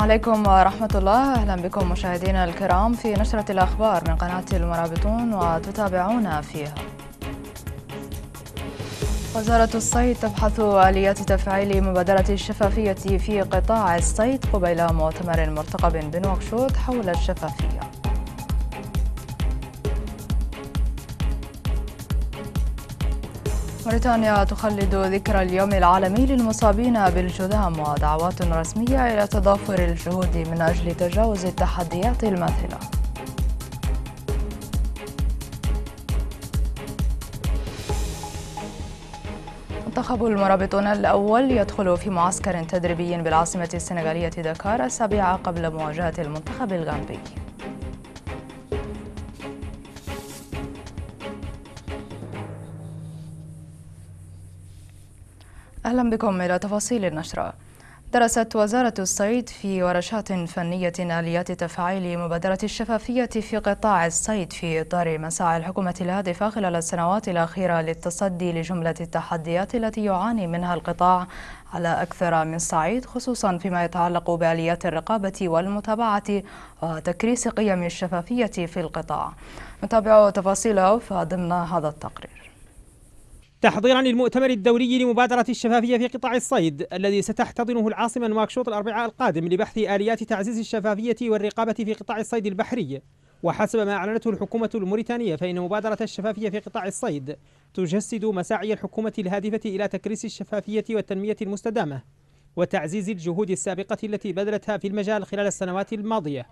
عليكم ورحمة الله أهلا بكم مشاهدينا الكرام في نشرة الأخبار من قناة المرابطون وتتابعونا فيها وزارة الصيد تبحث آليات تفعيل مبادرة الشفافية في قطاع الصيد قبيل مؤتمر مرتقب بنوكشوت حول الشفافية بريطانيا تخلد ذكرى اليوم العالمي للمصابين بالجذام ودعوات رسمية إلى تضافر الجهود من أجل تجاوز التحديات الماثلة منتخب المرابطون الأول يدخل في معسكر تدريبي بالعاصمة السنغالية دكار السابعة قبل مواجهة المنتخب الغامبي أهلا بكم إلى تفاصيل النشرة درست وزارة الصيد في ورشات فنية آليات تفعيل مبادرة الشفافية في قطاع الصيد في إطار مساعي الحكومة الهادفة خلال السنوات الأخيرة للتصدي لجملة التحديات التي يعاني منها القطاع على أكثر من صعيد خصوصا فيما يتعلق بآليات الرقابة والمتابعة وتكريس قيم الشفافية في القطاع نتابع تفاصيله ضمن هذا التقرير تحضيرا للمؤتمر الدولي لمبادرة الشفافية في قطاع الصيد الذي ستحتضنه العاصمة نواكشوط الأربعاء القادم لبحث آليات تعزيز الشفافية والرقابة في قطاع الصيد البحري وحسب ما أعلنته الحكومة الموريتانية فإن مبادرة الشفافية في قطاع الصيد تجسد مساعي الحكومة الهادفة إلى تكريس الشفافية والتنمية المستدامة وتعزيز الجهود السابقة التي بذلتها في المجال خلال السنوات الماضية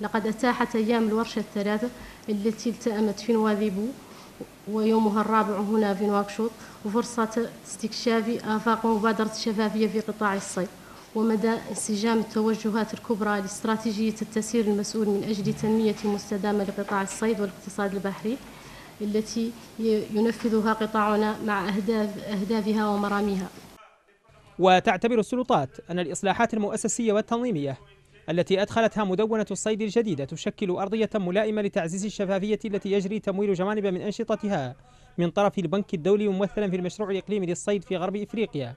لقد أتاحت أيام الورشة الثلاثة التي التأمت في نواذيبو ويومها الرابع هنا في نواكشوط وفرصة استكشاف آفاق مبادرة الشفافية في قطاع الصيد ومدى انسجام التوجهات الكبرى لاستراتيجية التسير المسؤول من أجل تنمية مستدامة لقطاع الصيد والاقتصاد البحري التي ينفذها قطاعنا مع أهداف أهدافها ومراميها وتعتبر السلطات أن الإصلاحات المؤسسية والتنظيمية التي أدخلتها مدونة الصيد الجديدة تشكل أرضية ملائمة لتعزيز الشفافية التي يجري تمويل جوانب من أنشطتها من طرف البنك الدولي ممثلا في المشروع الإقليمي للصيد في غرب إفريقيا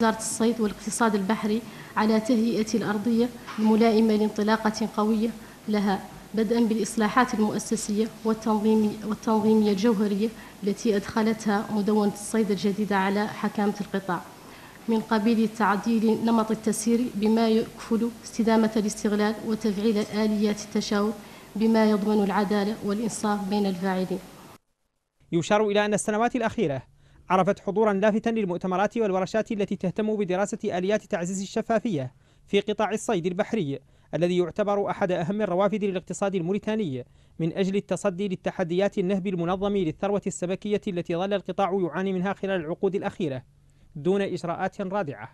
وزارة الصيد والاقتصاد البحري على تهيئة الأرضية الملائمة لانطلاقة قوية لها بدءا بالإصلاحات المؤسسية والتنظيمية, والتنظيمية الجوهرية التي أدخلتها مدونة الصيد الجديدة على حكامة القطاع من قبيل تعديل نمط التسيير بما يكفل استدامة الاستغلال وتفعيل آليات التشاور بما يضمن العدالة والإنصاف بين الفاعلين يشار إلى أن السنوات الأخيرة عرفت حضورا لافتا للمؤتمرات والورشات التي تهتم بدراسة آليات تعزيز الشفافية في قطاع الصيد البحري الذي يعتبر أحد أهم الروافد للاقتصاد الموريتاني من أجل التصدي للتحديات النهب المنظم للثروة السمكية التي ظل القطاع يعاني منها خلال العقود الأخيرة دون إجراءات رادعة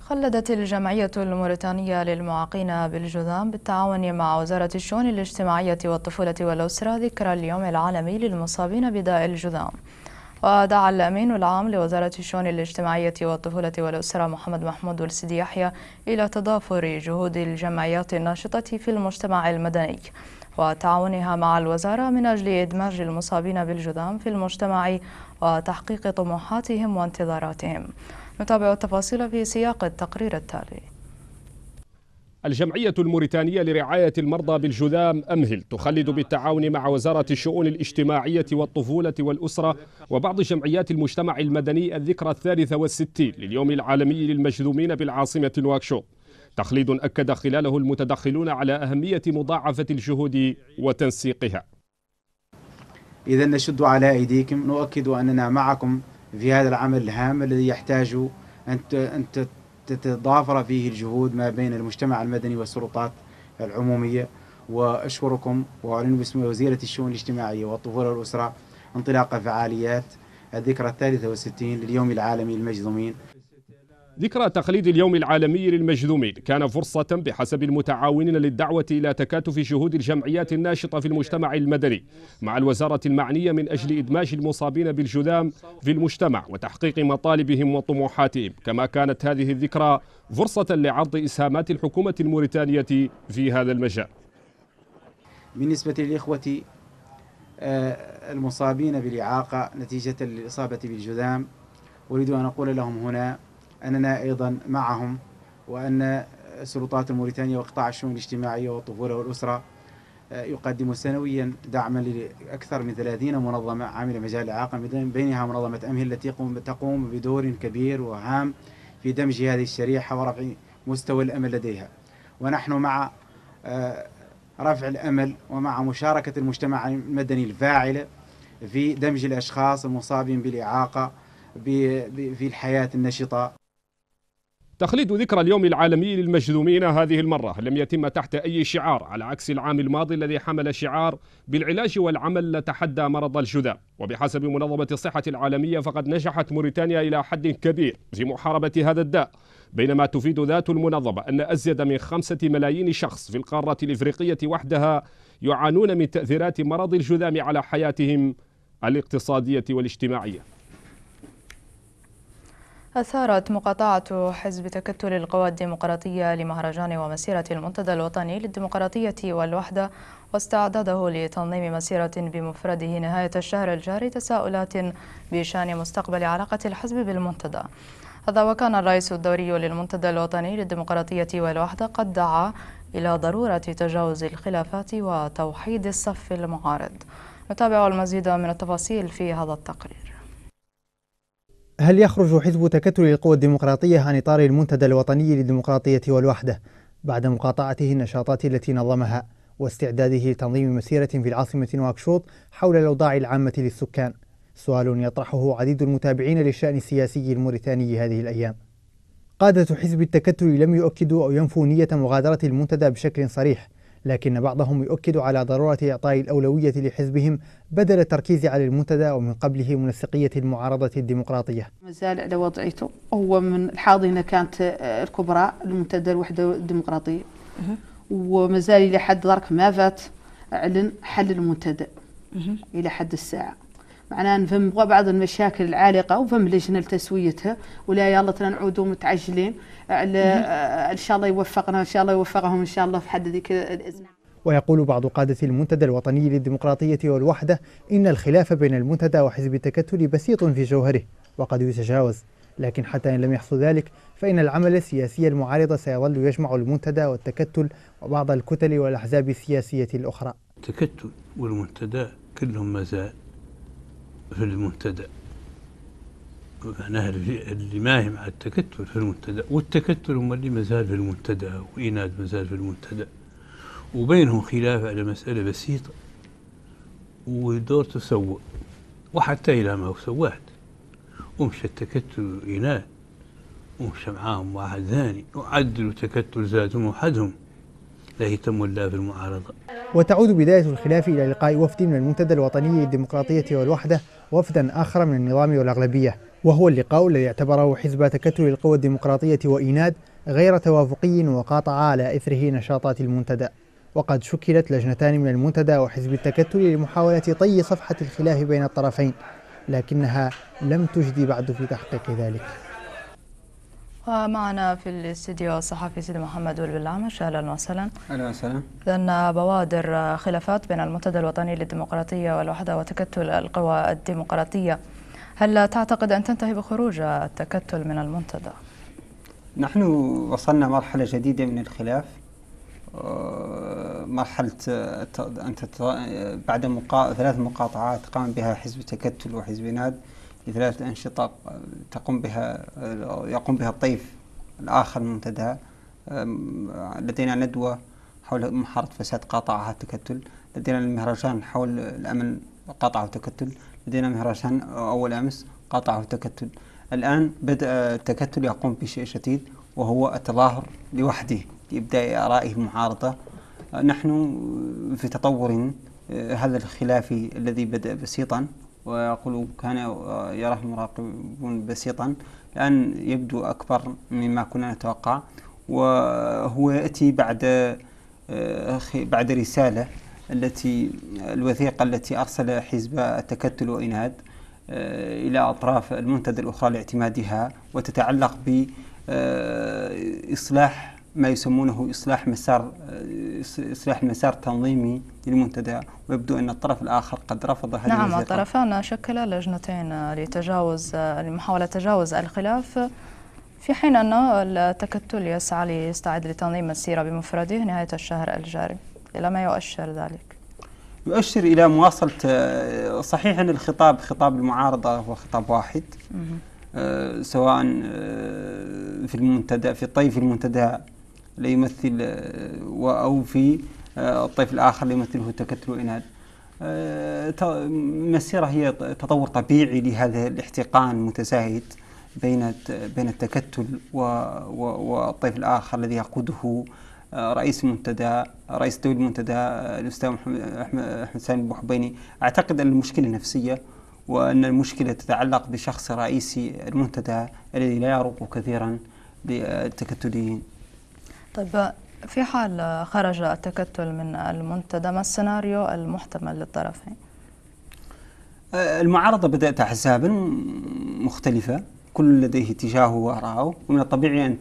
خلدت الجمعية الموريتانية للمعاقين بالجذام بالتعاون مع وزارة الشؤون الاجتماعية والطفولة والأسرة ذكرى اليوم العالمي للمصابين بداء الجذام ودعا الأمين العام لوزارة الشؤون الاجتماعية والطفولة والأسرة محمد محمود السيدي يحيى إلى تضافر جهود الجمعيات الناشطة في المجتمع المدني وتعاونها مع الوزارة من أجل إدماج المصابين بالجذام في المجتمع وتحقيق طموحاتهم وانتظاراتهم نتابع التفاصيل في سياق التقرير التالي الجمعية الموريتانية لرعاية المرضى بالجذام أمهل تخلد بالتعاون مع وزارة الشؤون الاجتماعية والطفولة والأسرة وبعض جمعيات المجتمع المدني الذكرى الثالثة والستين لليوم العالمي للمجذومين بالعاصمة نواكشوط تخليد أكد خلاله المتدخلون على أهمية مضاعفة الجهود وتنسيقها إذا نشد على أيديكم نؤكد أننا معكم في هذا العمل الهام الذي يحتاج أن تتضافر فيه الجهود ما بين المجتمع المدني والسلطات العمومية وأشكركم وأعلن باسم وزيرة الشؤون الاجتماعية والطفولة والأسرة انطلاق فعاليات الذكرى الثالثة والستين لليوم العالمي للمجذومين ذكرى تقليد اليوم العالمي للمجذومين كان فرصة بحسب المتعاونين للدعوة إلى تكاتف شهود الجمعيات الناشطة في المجتمع المدني مع الوزارة المعنية من أجل إدماج المصابين بالجذام في المجتمع وتحقيق مطالبهم وطموحاتهم كما كانت هذه الذكرى فرصة لعرض إسهامات الحكومة الموريتانية في هذا المجال بالنسبة للإخوة آه، المصابين بالإعاقة نتيجة الإصابة بالجذام أريد أن أقول لهم هنا أننا أيضا معهم وأن سلطات موريتانيا وقطاع الشؤون الاجتماعية والطفولة والأسرة آه، يقدم سنويا دعما لأكثر من 30 منظمة عاملة مجال الإعاقة من بينها منظمة أمهل التي تقوم بدور كبير وهام في دمج هذه الشريحة ورفع مستوى الأمل لديها ونحن مع آه، رفع الأمل ومع مشاركة المجتمع المدني الفاعلة في دمج الأشخاص المصابين بالإعاقة في الحياة النشطة تخليد ذكرى اليوم العالمي للمجذومين هذه المرة لم يتم تحت أي شعار على عكس العام الماضي الذي حمل شعار بالعلاج والعمل نتحدى مرض الجذام وبحسب منظمة الصحة العالمية فقد نجحت موريتانيا إلى حد كبير في محاربة هذا الداء بينما تفيد ذات المنظمة أن أزيد من خمسة ملايين شخص في القارة الإفريقية وحدها يعانون من تأثيرات مرض الجذام على حياتهم الاقتصادية والاجتماعية أثارت مقاطعة حزب تكتل القوى الديمقراطية لمهرجان ومسيرة المنتدى الوطني للديمقراطية والوحدة واستعداده لتنظيم مسيرة بمفرده نهاية الشهر الجاري تساؤلات بشأن مستقبل علاقة الحزب بالمنتدى هذا وكان الرئيس الدوري للمنتدى الوطني للديمقراطية والوحدة قد دعا إلى ضرورة تجاوز الخلافات وتوحيد الصف المعارض نتابع المزيد من التفاصيل في هذا التقرير هل يخرج حزب تكتل القوى الديمقراطية عن إطار المنتدى الوطني للديمقراطية والوحدة بعد مقاطعته النشاطات التي نظمها واستعداده لتنظيم مسيرة في العاصمة نواكشوط حول الأوضاع العامة للسكان سؤال يطرحه عديد المتابعين للشأن السياسي الموريتاني هذه الأيام قادة حزب التكتل لم يؤكدوا أو ينفوا نية مغادرة المنتدى بشكل صريح لكن بعضهم يؤكد على ضرورة إعطاء الأولوية لحزبهم بدل التركيز على المنتدى ومن قبله منسقية المعارضة الديمقراطية ما زال على وضعيته هو من الحاضنة كانت آه، الكبرى المنتدى الوحدة الديمقراطية ومازال إلى حد ذلك ما فات أعلن حل المنتدى إلى حد الساعة معناه نفهم بعض المشاكل العالقة وفم لجنة لتسويتها ولا يلا نعودوا متعجلين إن شاء الله يوفقنا إن شاء الله يوفقهم إن شاء الله في حد ذيك الأزمة ويقول بعض قادة المنتدى الوطني للديمقراطية والوحدة إن الخلاف بين المنتدى وحزب التكتل بسيط في جوهره وقد يتجاوز لكن حتى إن لم يحصل ذلك فإن العمل السياسي المعارض سيظل يجمع المنتدى والتكتل وبعض الكتل والأحزاب السياسية الأخرى التكتل والمنتدى كلهم مازال في المنتدى معناها اللي هي مع التكتل في المنتدى والتكتل هم اللي مازال في المنتدى واناد مازال في المنتدى وبينهم خلاف على مسألة بسيطة ودور تسوى وحتى إلى ما سوات ومشى التكتل واناد ومشى معاهم واحد ثاني وعدلوا تكتل زادهم وحدهم لا يتم الله في المعارضة وتعود بداية الخلاف إلى لقاء وفد من المنتدى الوطني للديمقراطية والوحدة وفدا آخر من النظام والأغلبية وهو اللقاء الذي اعتبره حزب تكتل القوى الديمقراطية وإيناد غير توافقي وقاطع على إثره نشاطات المنتدى وقد شكلت لجنتان من المنتدى وحزب التكتل لمحاولة طي صفحة الخلاف بين الطرفين لكنها لم تجدي بعد في تحقيق ذلك معنا في الاستديو الصحفي سيدي محمد ولي العمش اهلا وسهلا اهلا وسهلا اذا بوادر خلافات بين المنتدى الوطني للديمقراطيه والوحده وتكتل القوى الديمقراطيه هل تعتقد ان تنتهي بخروج التكتل من المنتدى؟ نحن وصلنا مرحله جديده من الخلاف آه، مرحلة أنت بعد ثلاث مقاطعات قام بها حزب تكتل وحزب ناد في ثلاثة أنشطة تقوم بها يقوم بها الطيف الآخر المنتدى لدينا ندوة حول محاربة فساد قاطعها التكتل لدينا المهرجان حول الأمن قاطعه التكتل لدينا مهرجان أول أمس قاطعه التكتل الآن بدأ التكتل يقوم بشيء شديد وهو التظاهر لوحده لإبداء آرائه المعارضة نحن في تطور آه، هذا الخلاف الذي بدأ بسيطا ويقول كان آه، يراه المراقبون بسيطا الآن يبدو أكبر مما كنا نتوقع وهو يأتي بعد آه، بعد رسالة التي الوثيقة التي أرسل حزب التكتل وإناد آه، إلى أطراف المنتدى الأخرى لاعتمادها وتتعلق بإصلاح ما يسمونه إصلاح مسار إصلاح مسار تنظيمي للمنتدى ويبدو أن الطرف الآخر قد رفض هذه نعم الطرفان شكلا لجنتين لتجاوز لمحاولة تجاوز الخلاف في حين أن التكتل يسعى ليستعد لتنظيم السيرة بمفرده نهاية الشهر الجاري إلى ما يؤشر ذلك يؤشر إلى مواصلة صحيح أن الخطاب خطاب المعارضة هو خطاب واحد آه، سواء آه، في المنتدى في طيف المنتدى ليمثل أو في آه، الطيف الآخر ليمثله التكتل والإناد آه، مسيرة هي تطور طبيعي لهذا الاحتقان المتزايد بين بين التكتل والطيف الآخر الذي يقوده آه، رئيس المنتدى رئيس دولي المنتدى الأستاذ محمد أحمد سالم البحبيني أعتقد أن المشكلة نفسية وأن المشكلة تتعلق بشخص رئيسي المنتدى الذي لا يروق كثيرا للتكتليين طيب في حال خرج التكتل من المنتدى ما السيناريو المحتمل للطرفين؟ المعارضة بدأت أحزابا مختلفة كل لديه اتجاهه وراءه ومن الطبيعي أن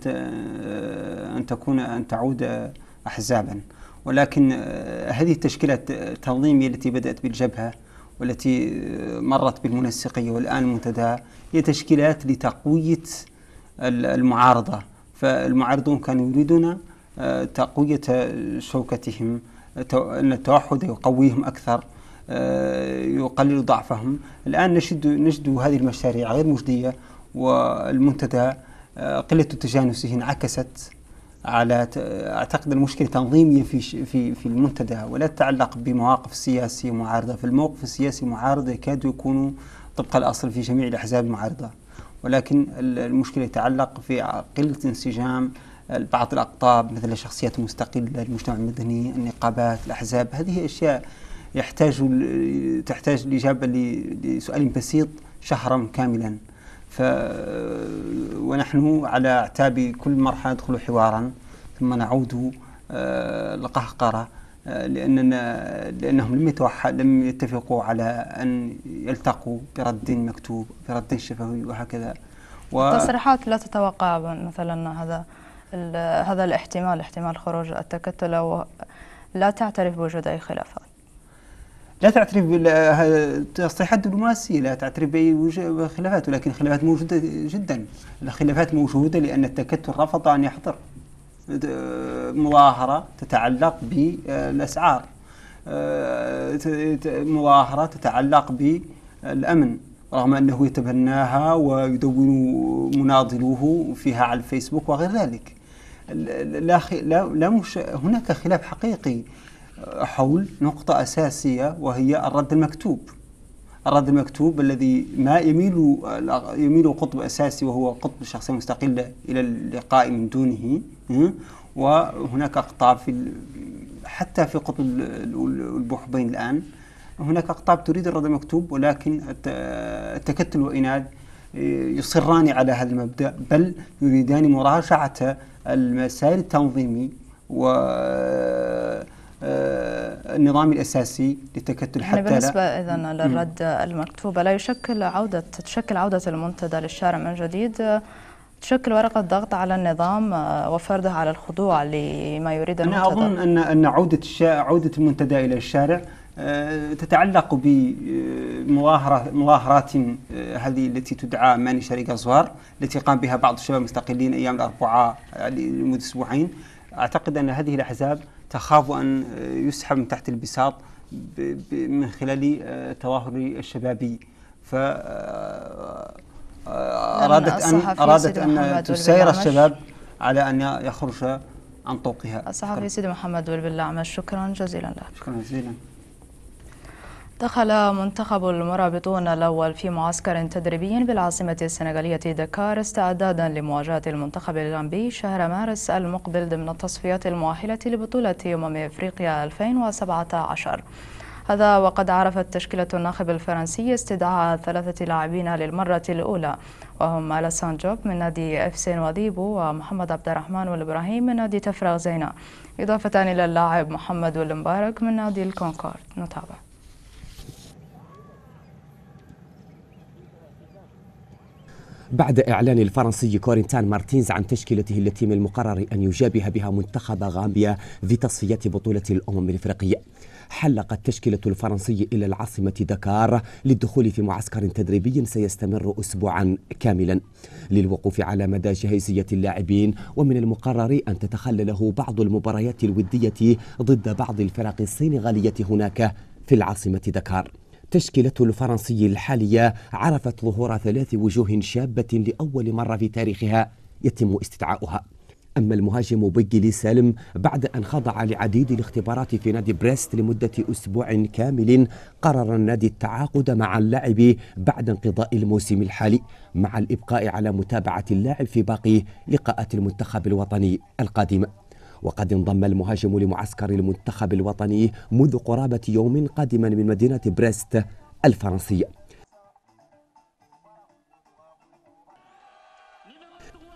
أن تكون أن تعود أحزابا ولكن آه، هذه التشكيلات التنظيمية التي بدأت بالجبهة والتي آه، مرت بالمنسقية والآن المنتدى هي تشكيلات لتقوية المعارضة فالمعارضون كانوا يريدون آه، تقوية شوكتهم أن التوحد يقويهم أكثر آه، يقلل ضعفهم الآن نجد, نجد هذه المشاريع غير مجدية والمنتدى آه، قلة تجانسه انعكست على اعتقد المشكله تنظيميه في في في المنتدى ولا تتعلق بمواقف سياسيه معارضه، فالموقف السياسي معارضه يكاد يكون طبق الاصل في جميع الاحزاب المعارضه. ولكن المشكلة يتعلق في قلة انسجام بعض الأقطاب مثل الشخصيات المستقلة المجتمع المدني النقابات الأحزاب هذه أشياء يحتاج تحتاج الإجابة لسؤال بسيط شهرا كاملا ف ونحن على أعتاب كل مرحلة ندخل حوارا ثم نعود القهقرة آه، لأننا لأنهم لم يتوحد لم يتفقوا على أن يلتقوا برد مكتوب برد شفوي وهكذا و... التصريحات لا تتوقع مثلا هذا هذا الاحتمال احتمال خروج التكتل أو لا تعترف بوجود أي خلافات لا تعترف تصريحات دبلوماسية لا تعترف خلافات ولكن خلافات موجودة جدا الخلافات موجودة لأن التكتل رفض أن يحضر مظاهرة تتعلق بالأسعار آه، مظاهرة تتعلق بالأمن رغم أنه يتبناها ويدون مناضلوه فيها على الفيسبوك وغير ذلك لا, لا, لا مش هناك خلاف حقيقي حول نقطة أساسية وهي الرد المكتوب الرد المكتوب الذي ما يميل يميل قطب أساسي وهو قطب الشخصيه المستقله إلى اللقاء من دونه وهناك أقطاب في حتى في قطب البحبين الآن هناك أقطاب تريد الرد المكتوب ولكن التكتل والإناد يصران على هذا المبدأ بل يريدان مراجعة المسائل التنظيمي و آه، النظام الاساسي للتكتل يعني حتى بالنسبه اذا للرد المكتوبه لا يشكل عوده تشكل عوده المنتدى للشارع من جديد تشكل ورقه ضغط على النظام آه، وفرضها على الخضوع لما يريد المنتدى انا اظن ان ان عوده عوده المنتدى الى الشارع آه، تتعلق بمظاهرة مظاهرات هذه التي تدعى ماني شريك أزوار التي قام بها بعض الشباب المستقلين أيام الأربعاء لمدة أسبوعين أعتقد أن هذه الأحزاب تخاف أن آه، يسحب من تحت البساط من خلال التظاهر الشبابي ف آه، آه، نعم، أرادت أن أرادت أن تسير الشباب على أن يخرج عن طوقها الصحفي سيدي محمد والبلعمش شكرا جزيلا لك شكرا جزيلا دخل منتخب المرابطون الأول في معسكر تدريبي بالعاصمة السنغالية دكار استعدادا لمواجهة المنتخب الغامبي شهر مارس المقبل ضمن التصفيات المؤهلة لبطولة أمم إفريقيا 2017 هذا وقد عرفت تشكيلة الناخب الفرنسي استدعاء ثلاثة لاعبين للمرة الأولى وهم ألسان جوب من نادي اف سين ومحمد عبد الرحمن والإبراهيم من نادي تفرغ زينة إضافة إلى اللاعب محمد والمبارك من نادي الكونكورد نتابع بعد إعلان الفرنسي كورنتان مارتينز عن تشكيلته التي من المقرر أن يجابه بها منتخب غامبيا في تصفيات بطولة الأمم الإفريقية حلقت التشكيلة الفرنسي إلى العاصمة دكار للدخول في معسكر تدريبي سيستمر أسبوعا كاملا للوقوف على مدى جاهزية اللاعبين ومن المقرر أن تتخلله بعض المباريات الودية ضد بعض الفرق السنغالية هناك في العاصمة دكار تشكيلة الفرنسي الحالية عرفت ظهور ثلاث وجوه شابة لأول مرة في تاريخها يتم استدعاؤها أما المهاجم بيجلي سالم بعد أن خضع لعديد الاختبارات في نادي بريست لمدة أسبوع كامل قرر النادي التعاقد مع اللاعب بعد انقضاء الموسم الحالي مع الإبقاء على متابعة اللاعب في باقي لقاءات المنتخب الوطني القادمة وقد انضم المهاجم لمعسكر المنتخب الوطني منذ قرابة يوم قادما من مدينة بريست الفرنسية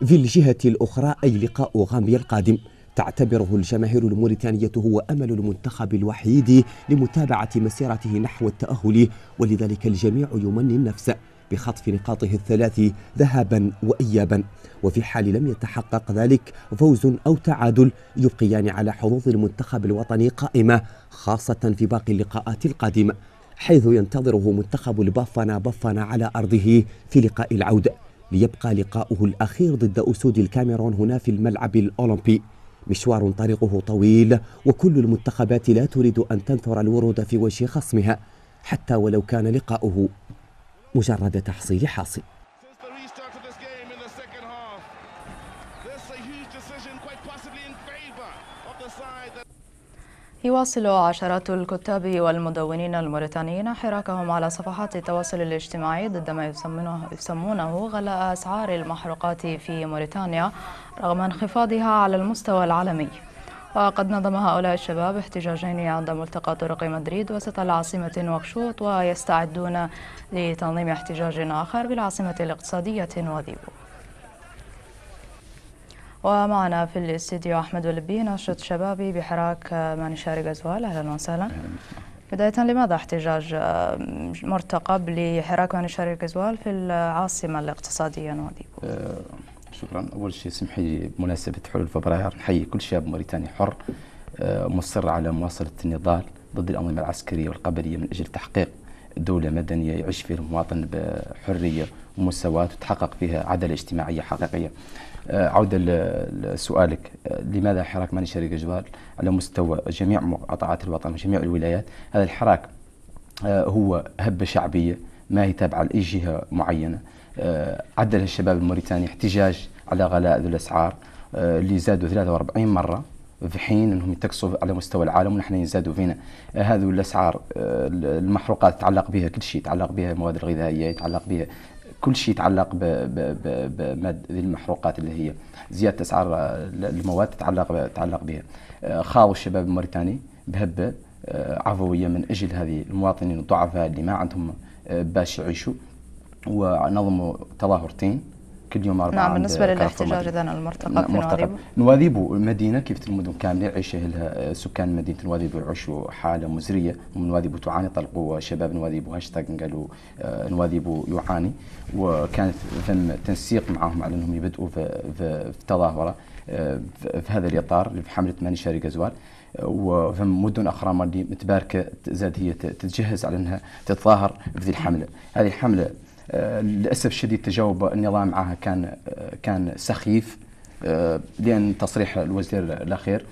في الجهة الأخرى أي لقاء غامبيا القادم تعتبره الجماهير الموريتانية هو أمل المنتخب الوحيد لمتابعة مسيرته نحو التأهل ولذلك الجميع يمني النفس بخطف نقاطه الثلاث ذهابا وإيابا وفي حال لم يتحقق ذلك فوز أو تعادل يبقيان على حظوظ المنتخب الوطني قائمة خاصة في باقي اللقاءات القادمة حيث ينتظره منتخب البافانا بافانا على أرضه في لقاء العودة ليبقى لقاؤه الأخير ضد أسود الكاميرون هنا في الملعب الأولمبي مشوار طريقه طويل وكل المنتخبات لا تريد أن تنثر الورود في وجه خصمها حتى ولو كان لقاؤه مجرد تحصيل حاصل يواصل عشرات الكتاب والمدونين الموريتانيين حراكهم على صفحات التواصل الاجتماعي ضد ما يسمونه, يسمونه غلاء أسعار المحروقات في موريتانيا رغم انخفاضها على المستوى العالمي وقد نظم هؤلاء الشباب احتجاجين عند ملتقى طرق مدريد وسط العاصمة نواكشوط ويستعدون لتنظيم احتجاج آخر بالعاصمة الاقتصادية وذيبو ومعنا في الاستديو أحمد ولبي ناشط شبابي بحراك مانشاري غزوال أهلا وسهلا بداية لماذا احتجاج مرتقب لحراك مانشاري غزوال في العاصمة الاقتصادية نواديبو؟ آه، شكرا اول شيء سمحي لي بمناسبه حلول فبراير نحيي كل شاب موريتاني حر آه، مصر على مواصله النضال ضد الانظمه العسكريه والقبليه من اجل تحقيق دوله مدنيه يعيش فيها المواطن بحريه ومساواه وتحقق فيها عداله اجتماعيه حقيقيه. آه، عوده لسؤالك آه، لماذا حراك ماني شريك جبال على مستوى جميع مقاطعات الوطن وجميع الولايات هذا الحراك هو هبه شعبيه ما هي تابعه لاي جهه معينه آه، عدل الشباب الموريتاني احتجاج على غلاء ذو الاسعار آه، اللي زادوا 43 مره في حين انهم يتكسوا على مستوى العالم ونحن يزادوا فينا آه، هذو الاسعار المحروقات تعلق بها كل شيء يتعلق بها المواد الغذائيه يتعلق بها كل شيء يتعلق بمادة المحروقات اللي هي زيادة أسعار المواد تتعلق تتعلق بها خاضوا الشباب الموريتاني بهبة عفوية من أجل هذه المواطنين الضعفاء اللي ما عندهم باش يعيشوا ونظموا تظاهرتين كل يوم اربعه نعم بالنسبه للاحتجاج اذا المرتقب نعم، في نواذيبو نواذيبو المدينه كيف المدن كامله يعيش اهلها آه، سكان مدينه نواذيبو يعيشوا حاله مزريه نواذيبو تعاني طلقوا شباب نواذيبو هاشتاج قالوا آه، نواذيبو يعاني وكانت ثم تنسيق معهم على انهم يبدؤوا في, في, في تظاهره آه، في هذا الاطار في حمله ماني شاري قزوال وفم مدن اخرى متباركه زاد هي تتجهز على انها تتظاهر في الحمله هذه الحمله آه، للاسف الشديد تجاوب النظام معها كان آه، كان سخيف آه، لان تصريح الوزير الاخير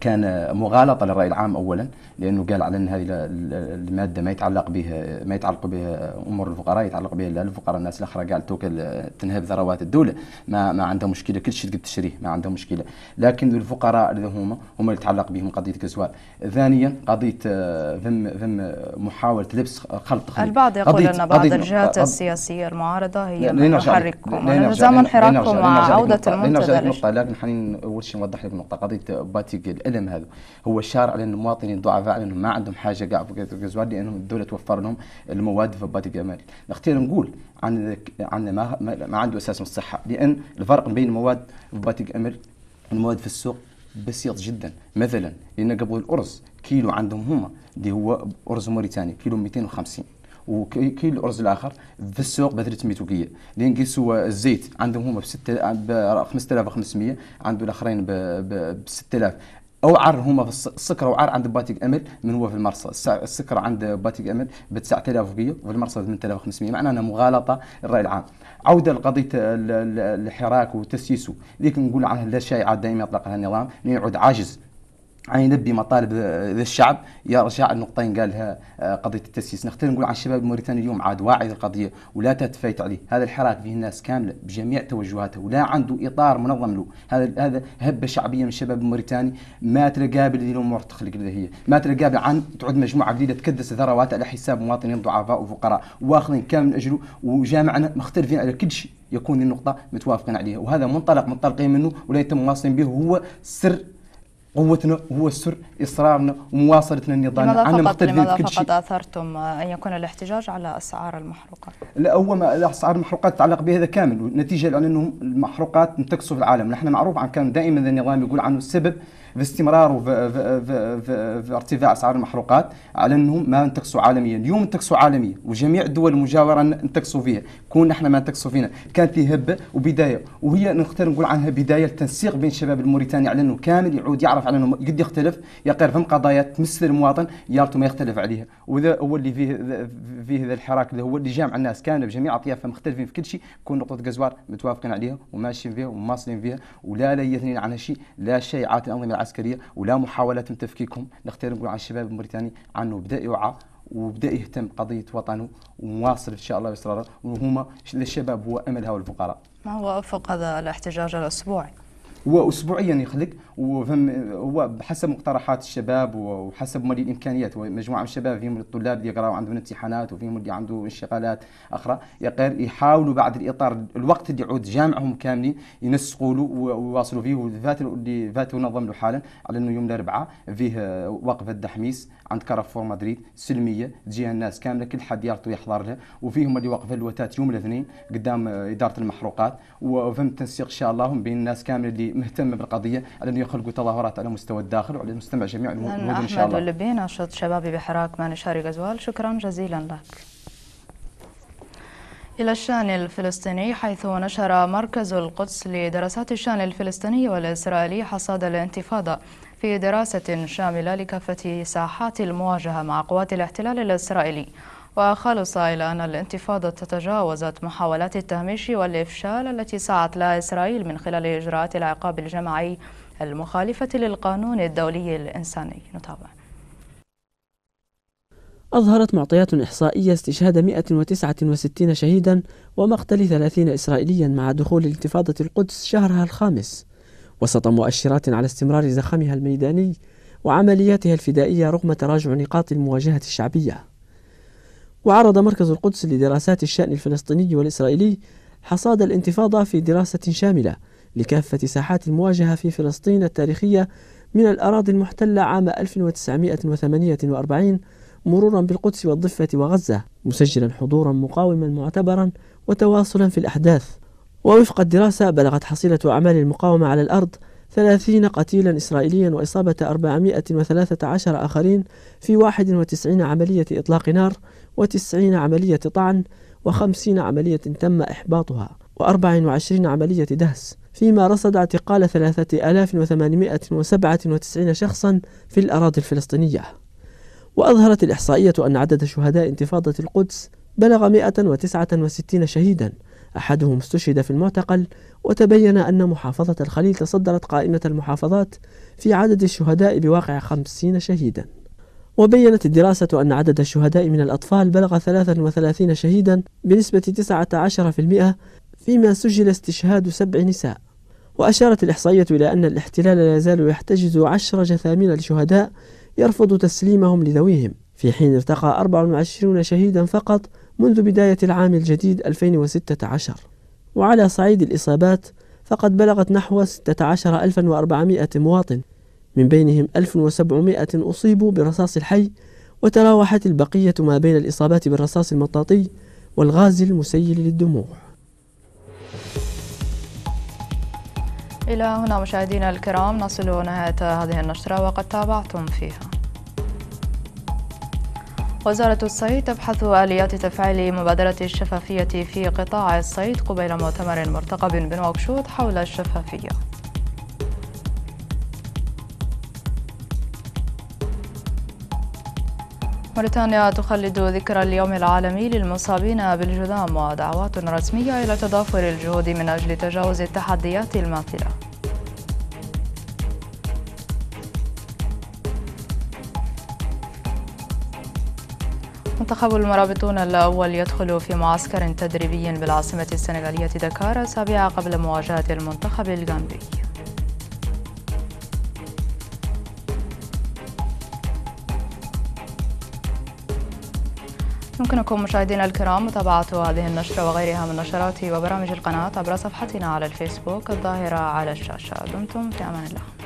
كان مغالطه للراي العام اولا لانه قال على ان هذه الماده ما يتعلق بها ما يتعلق بها امور الفقراء يتعلق بها الفقراء الناس الاخرى قال توكل تنهب ثروات الدوله ما ما عندها مشكله كل شيء تقدر تشريه ما عندها مشكله لكن الفقراء اللي هما هما اللي يتعلق بهم قضيه كزوال ثانيا قضيه ذم ذم محاوله لبس خلط خليط البعض يقول ان بعض الجهات السياسيه المعارضه هي من تحركهم زمن حراكهم مع عوده المنتدى لكن حنين اول شيء نوضح لك نقطه قضيه باتيك الالم هذا هو الشارع لان المواطنين ضعفاء لانهم ما عندهم حاجه قاع في غزوان لانهم الدوله توفر لهم المواد في بادي جمال نختار نقول عن عن ما, ما عنده اساس من الصحه لان الفرق بين المواد في بادي امل والمواد في السوق بسيط جدا مثلا لان قبل الارز كيلو عندهم هما اللي هو ارز موريتاني كيلو 250 وكيلو الارز الاخر في السوق ب 300 وقيه اللي قيسوا الزيت عندهم هما ب 6 ب 5500 عنده الاخرين ب 6000 او عر هما في السكر وعر عند باتيك امل من هو في المرصد السكر عند باتيك امل ب 9000 بيو وفي المرصد 8500 معناها مغالطه الراي العام عوده لقضيه الحراك وتسييسه ذيك نقول عنها لا شائعه دائما يطلقها النظام يعود عاجز عن نبي مطالب ذا الشعب يا رجاء النقطتين قالها آه، قضيه التسييس نختار نقول عن الشباب الموريتاني اليوم عاد واعي للقضيه ولا تتفايت عليه هذا الحراك فيه الناس كامله بجميع توجهاته ولا عنده اطار منظم له هذا هذا هبه شعبيه من الشباب الموريتاني ما تلقابل باللي الامور تخلق اللي هي ما تلقابل عن تعود مجموعه جديده تكدس ثروات على حساب مواطنين ضعفاء وفقراء واخذين كامل من اجله وجامعنا مختلفين على كل شيء يكون النقطه متوافقين عليها وهذا منطلق منطلقين منه ولا يتم واصلين به هو سر قوتنا هو السر اصرارنا ومواصلتنا النضال لماذا انا مقتدين لماذا كل شيء فقط اثرتم ان يكون الاحتجاج على اسعار المحروقات؟ لا هو ما اسعار المحروقات تتعلق بهذا كامل نتيجه لانه المحروقات انتكسوا في العالم نحن معروف عن كان دائما النظام يقول عنه السبب في استمرار وفي في في في في ارتفاع اسعار المحروقات على انهم ما نتقصوا عالميا اليوم نتقصوا عالميا وجميع الدول المجاوره نتقصوا فيها كون نحن ما نتقصوا فينا كان في هبه وبدايه وهي نختار نقول عنها بدايه التنسيق بين الشباب الموريتاني على انه كامل يعود يعرف على انه قد يختلف يقر فهم قضايا تمس المواطن يارته ما يختلف عليها وذا هو اللي فيه فيه ذا الحراك هو اللي جامع الناس كامله بجميع اطيافها مختلفين في كل شيء كون نقطه قزوار متوافقين عليها وماشيين فيها ومواصلين فيها ولا لا يثنين عنها شيء لا شيء عاد الانظمه عسكريه ولا محاوله تفكيكهم نختار نقول على الشباب الموريتاني عنه بدا يوعى وبدا يهتم بقضيه وطنه ومواصل ان شاء الله باصراره وهما الشباب هو املها والفقراء ما هو افق هذا الاحتجاج الاسبوعي؟ هو اسبوعيا يخلق وفهم هو بحسب مقترحات الشباب وحسب مالي الامكانيات مجموعه من الشباب فيهم الطلاب اللي يقراوا عندهم امتحانات وفيهم اللي عنده انشغالات اخرى يحاولوا بعد الاطار الوقت اللي يعود جامعهم كاملين ينسقوا له ويواصلوا فيه وفات اللي فات نظم له حالا على انه يوم الاربعاء فيه وقفه دحميس عند كارفور مدريد سلميه تجيها الناس كامله كل حد يرتو يحضر لها وفيهم اللي وقفه الوتات يوم الاثنين قدام اداره المحروقات وفهم تنسيق ان شاء الله بين الناس كامله اللي مهتمه بالقضيه على انه يخلقوا تظاهرات على مستوى الداخل وعلى مستمع جميع المدن ان شاء الله. احمد اللبي ناشط شبابي بحراك مع نشاري غزوال شكرا جزيلا لك. إلى الشان الفلسطيني حيث نشر مركز القدس لدراسات الشان الفلسطيني والإسرائيلي حصاد الانتفاضة في دراسة شاملة لكافة ساحات المواجهة مع قوات الاحتلال الإسرائيلي وخلص إلى أن الانتفاضة تجاوزت محاولات التهميش والإفشال التي سعت لها إسرائيل من خلال إجراءات العقاب الجماعي المخالفة للقانون الدولي الإنساني نتابع أظهرت معطيات إحصائية استشهاد 169 شهيدا ومقتل 30 إسرائيليا مع دخول انتفاضة القدس شهرها الخامس وسط مؤشرات على استمرار زخمها الميداني وعملياتها الفدائية رغم تراجع نقاط المواجهة الشعبية وعرض مركز القدس لدراسات الشأن الفلسطيني والإسرائيلي حصاد الانتفاضة في دراسة شاملة لكافة ساحات المواجهة في فلسطين التاريخية من الأراضي المحتلة عام 1948 مرورا بالقدس والضفة وغزة مسجلا حضورا مقاوما معتبرا وتواصلا في الأحداث ووفق الدراسة بلغت حصيلة أعمال المقاومة على الأرض 30 قتيلا إسرائيليا وإصابة 413 آخرين في 91 عملية إطلاق نار و90 عملية طعن و50 عملية تم إحباطها و و24 عملية دهس فيما رصد اعتقال 3897 شخصا في الأراضي الفلسطينية وأظهرت الإحصائية أن عدد شهداء انتفاضة القدس بلغ 169 شهيدا أحدهم استشهد في المعتقل وتبين أن محافظة الخليل تصدرت قائمة المحافظات في عدد الشهداء بواقع خمسين شهيدا وبينت الدراسة أن عدد الشهداء من الأطفال بلغ 33 شهيدا بنسبة 19% فيما سجل استشهاد سبع نساء وأشارت الإحصائية إلى أن الاحتلال لا يزال يحتجز عشر جثامين الشهداء يرفض تسليمهم لذويهم في حين ارتقى 24 شهيدا فقط منذ بداية العام الجديد 2016 وعلى صعيد الإصابات فقد بلغت نحو 16400 مواطن من بينهم 1700 أصيبوا بالرصاص الحي وتراوحت البقية ما بين الإصابات بالرصاص المطاطي والغاز المسيل للدموع إلى هنا مشاهدينا الكرام نصل نهاية هذه النشرة وقد تابعتم فيها وزارة الصيد تبحث آليات تفعيل مبادرة الشفافية في قطاع الصيد قبيل مؤتمر مرتقب بنواكشوط حول الشفافية موريتانيا تخلد ذكرى اليوم العالمي للمصابين بالجذام ودعوات رسمية إلى تضافر الجهود من أجل تجاوز التحديات الماثلة منتخب المرابطون الأول يدخل في معسكر تدريبي بالعاصمة السنغالية دكار سابعة قبل مواجهة المنتخب الغامبي يمكنكم مشاهدينا الكرام متابعة هذه النشرة وغيرها من نشرات وبرامج القناة عبر صفحتنا على الفيسبوك الظاهرة على الشاشة دمتم في أمان الله